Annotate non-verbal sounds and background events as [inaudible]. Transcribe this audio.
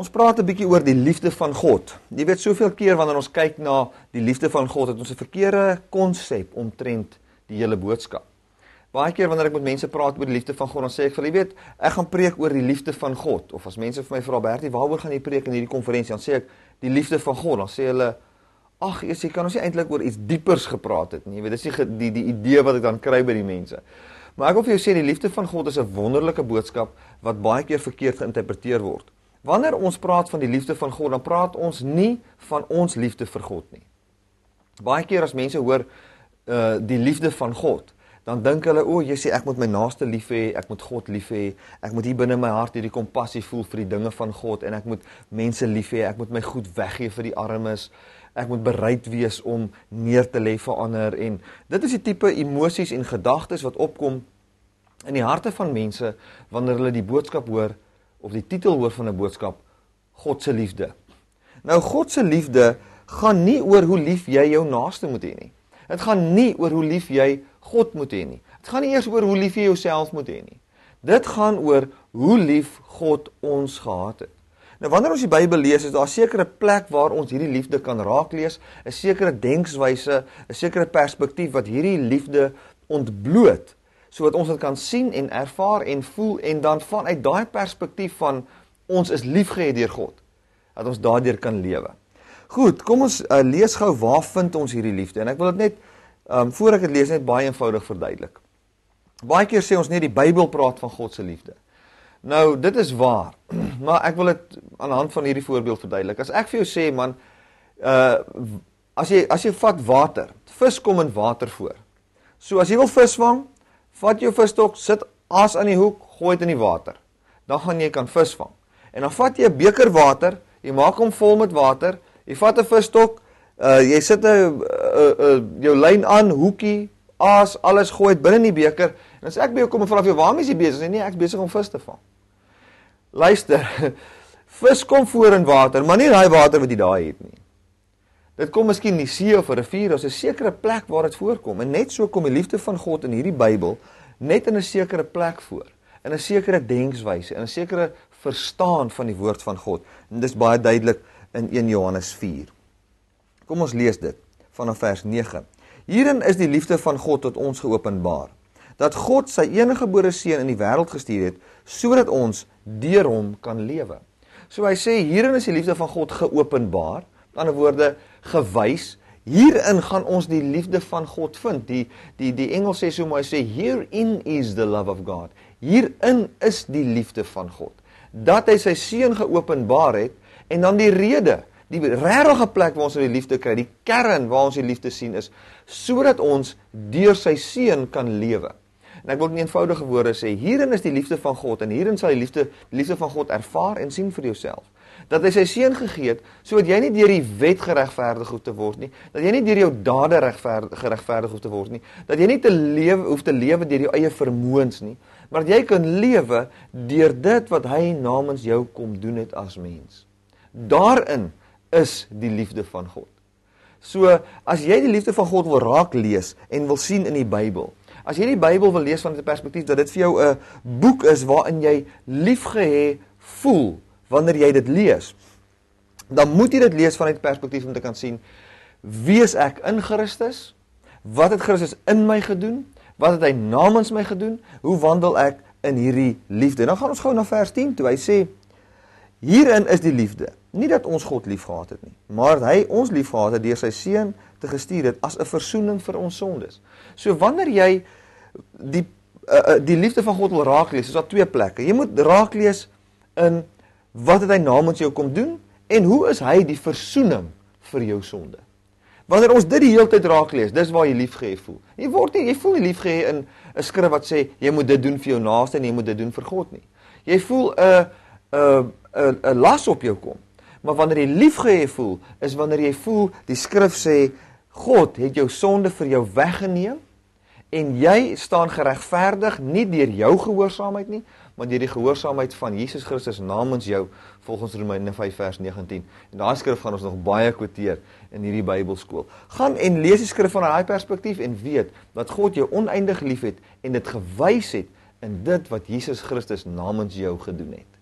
Ons praat 'n bietjie oor die liefde van God. Jy weet soveel keer wanneer ons kyk na die liefde van God, het ons 'n verkeerde konsep omtrent die hele boodskap. Baie keer wanneer ek met mense praat oor die liefde van God, dan sê ek vir hulle, weet, ek gaan preek oor die liefde van God of as mense vir my vra Bertie, waaroor gaan jy preek in hierdie konferensie? Dan sê ek die liefde van God. Dan sê hulle, ag, ek sê kan ons nie eintlik oor iets diepers gepraat het nie. Jy weet, dis die die die idee wat ek dan kry by die mense. Maar ek wil vir jou sê die liefde van God is 'n wonderlike boodskap wat baie keer verkeerd geïnterpreteer word. Wanneer ons praat van die liefde van God, dan praat ons nie van ons liefde vir God nie. Baie keer as mense hoor uh die liefde van God, dan dink hulle o, oh, jy sê ek moet my naaste lief hê, ek moet God lief hê, ek moet hier binne my hart hierdie kompassie voel vir die dinge van God en ek moet mense lief hê, ek moet my goed weggee vir die armes. Ek moet bereid wees om neer te lê vir ander en dit is die tipe emosies en gedagtes wat opkom in die harte van mense wanneer hulle die boodskap hoor of die titel hoor van 'n boodskap God se liefde. Nou God se liefde gaan nie oor hoe lief jy jou naaste moet hê nie. Dit gaan nie oor hoe lief jy God moet hê nie. Dit gaan nie eers oor hoe lief jy jouself moet hê nie. Dit gaan oor hoe lief God ons gehad het. Nou wanneer ons die Bybel lees, is daar 'n sekere plek waar ons hierdie liefde kan raaklees, 'n sekere denkswyse, 'n sekere perspektief wat hierdie liefde ontbloot sodat ons dit kan sien en ervaar en voel en dan vanuit daai perspektief van ons is liefgehad deur God dat ons daardeur kan lewe. Goed, kom ons uh, lees gou waar vind ons hierdie liefde en ek wil dit net ehm um, voor ek dit lees net baie eenvoudig verduidelik. Baie keer sê ons nie die Bybel praat van God se liefde. Nou, dit is waar, [clears throat] maar ek wil dit aan die hand van hierdie voorbeeld verduidelik. As ek vir jou sê man, uh as jy as jy vat water, vis kom in water voor. So as jy wil visvang, Vat jou visstok, sit aas aan die hoek, gooi dit in die water. Dan gaan jy kan visvang. En dan vat jy 'n beker water, jy maak hom vol met water, jy vat 'n visstok, uh, jy sit 'n uh, uh, uh, jou lyn aan, hoekie, aas, alles gooi dit binne in die beker. En as ek by jou kom en vra of jy waarmee jy besig is, nee, ek is besig om vis te vang. Luister. [laughs] Vis kom voor in water, maar nie daai water wat jy daar het nie. Dit kom miskien nie see of 'n rivier, daar's 'n sekere plek waar dit voorkom en net so kom die liefde van God in hierdie Bybel net in 'n sekere plek voor, in 'n sekere denkswyse, in 'n sekere verstaan van die woord van God. En dis baie duidelik in 1 Johannes 4. Kom ons lees dit vanaf vers 9. Hierin is die liefde van God tot ons geopenbaar, dat God sy eniggebore seun in die wêreld gestuur het sodat ons deur hom kan lewe. So hy sê hierin is die liefde van God geopenbaar. Met ander woorde gewys Hierin gaan ons die liefde van God vind. Die die die Engels sê so mooi sê herein is the love of God. Hierin is die liefde van God. Dat hy sy seun geopenbaar het en dan die rede, die regte plek waar ons die liefde kry, die kern waar ons die liefde sien is sodat ons deur sy seun kan lewe. En ek wil net eenvoudige woorde sê, hierin is die liefde van God en hierin sal jy liefde liefde van God ervaar en sien vir jouself dat hy sy seun gegee het sodat jy nie deur die wet geregverdig hoef te word nie, dat jy nie deur jou dade geregverdig hoef te word nie, dat jy nie te lewe hoef te lewe deur jou eie vermoëns nie, maar dat jy kan lewe deur dit wat hy namens jou kom doen het as mens. Daarin is die liefde van God. So as jy die liefde van God wil raak lees en wil sien in die Bybel, as jy die Bybel wil lees van 'n perspektief dat dit vir jou 'n boek is waarin jy liefgehê voel, wanneer jy dit lees. Dan moet jy dit lees vanuit perspektief om te kan sien wie is ek in Christus? Wat het Christus in my gedoen? Wat het hy namens my gedoen? Hoe wandel ek in hierdie liefde? Dan gaan ons gou na vers 10 toe. Hy sê hierin is die liefde. Nie dat ons God liefgehad het nie, maar hy ons liefgehad het deur sy seun te gestuur het as 'n versoening vir ons sondes. So wanneer jy die uh, die liefde van God wil raak lees, is daar twee plekke. Jy moet raak lees in Wat het hy namens jou kom doen en hoe is hy die verzoening vir jou sonde? Wanneer ons dit die hele tyd raak lees, dis waar jy liefgehê voel. Jy word nie jy voel nie liefgehê in 'n skrif wat sê jy moet dit doen vir jou naaste en jy moet dit doen vir God nie. Jy voel 'n 'n 'n las op jou kom. Maar wanneer jy liefgehê voel, is wanneer jy voel die skrif sê God het jou sonde vir jou weggeneem en jy staan geregverdig nie deur jou gehoorsaamheid nie, maar deur die gehoorsaamheid van Jesus Christus namens jou volgens Romeine 5 vers 19. En daai skrif gaan ons nog baie kwoteer in hierdie Bybelskool. Gaan en lees die skrif van daai perspektief en weet dat God jou oneindig liefhet en dit gewys het in dit wat Jesus Christus namens jou gedoen het.